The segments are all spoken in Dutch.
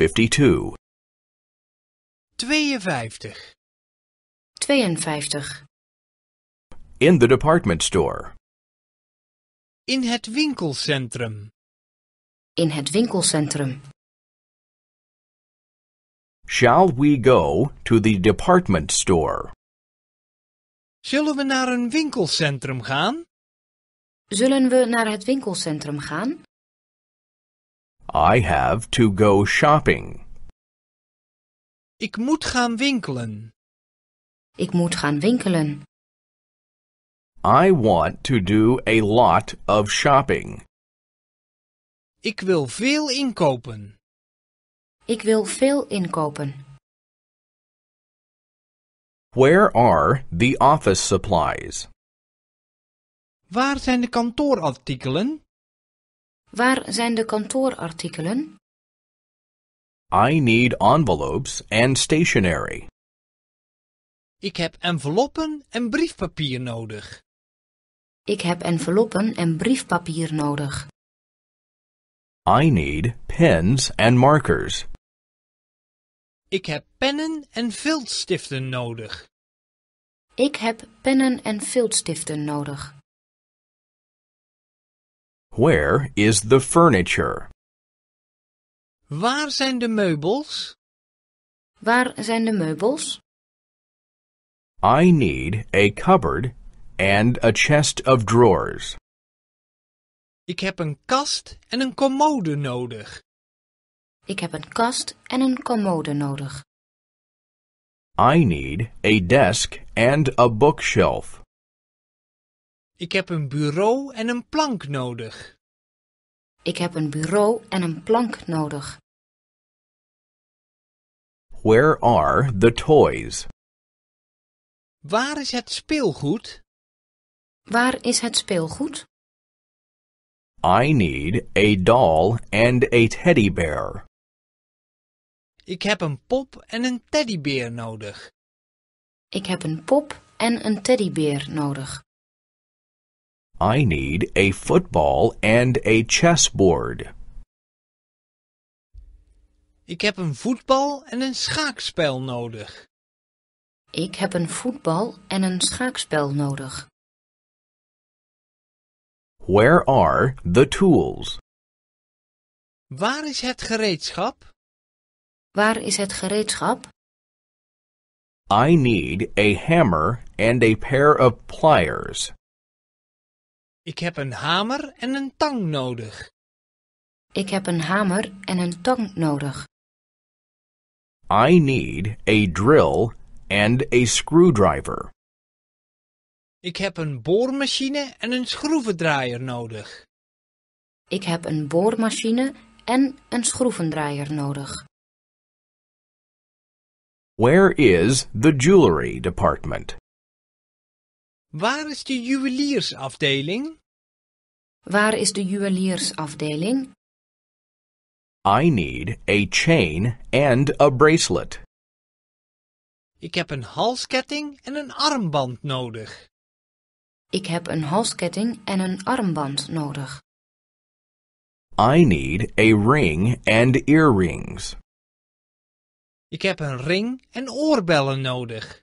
52. 52. In the department store. In het winkelcentrum. In het winkelcentrum. Shall we go to the department store? Zullen we naar een winkelcentrum gaan? Zullen we naar het winkelcentrum gaan? I have to go shopping. Ik moet gaan winkelen. Ik moet gaan winkelen. I want to do a lot of shopping. Ik wil veel inkopen. Ik wil veel inkopen. Where are the office supplies? Waar zijn de kantoorartikelen? Waar zijn de kantoorartikelen? I need envelopes and stationery. Ik heb enveloppen en briefpapier nodig. Ik heb enveloppen en briefpapier nodig. I need pens and markers. Ik heb pennen en viltstiften nodig. Ik heb pennen en viltstiften nodig. Where is the furniture? Waar zijn de meubels? Waar zijn de meubels? I need a cupboard and a chest of drawers. Ik heb een kast en een commode nodig. Ik heb een kast en een commode nodig. I need a desk and a bookshelf. Ik heb een bureau en een plank nodig. Ik heb een bureau en een plank nodig. Where are the toys? Waar is het speelgoed? Waar is het speelgoed? I need a doll and a teddy bear. Ik heb een pop en een teddybeer nodig. Ik heb een pop en een teddybeer nodig. I need a football and a chessboard. Ik heb een voetbal en een schaakspel nodig. Ik heb een voetbal en een schaakspel nodig. Where are the tools? Waar is het gereedschap? Waar is het gereedschap? I need a hammer and a pair of pliers. Ik heb een hamer en een tang nodig. Ik heb een hamer en een tang nodig. I need a drill and a screwdriver. Ik heb een boormachine en een schroevendraaier nodig. Ik heb een boormachine en een schroevendraaier nodig. Where is the jewelry department? Waar is de juweliersafdeling? Waar is de juweliersafdeling? I need a chain and a bracelet. Ik heb een halsketting en een armband nodig. Ik heb een halsketting en een armband nodig. I need a ring and earrings. Ik heb een ring en oorbellen nodig.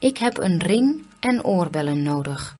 Ik heb een ring en oorbellen nodig.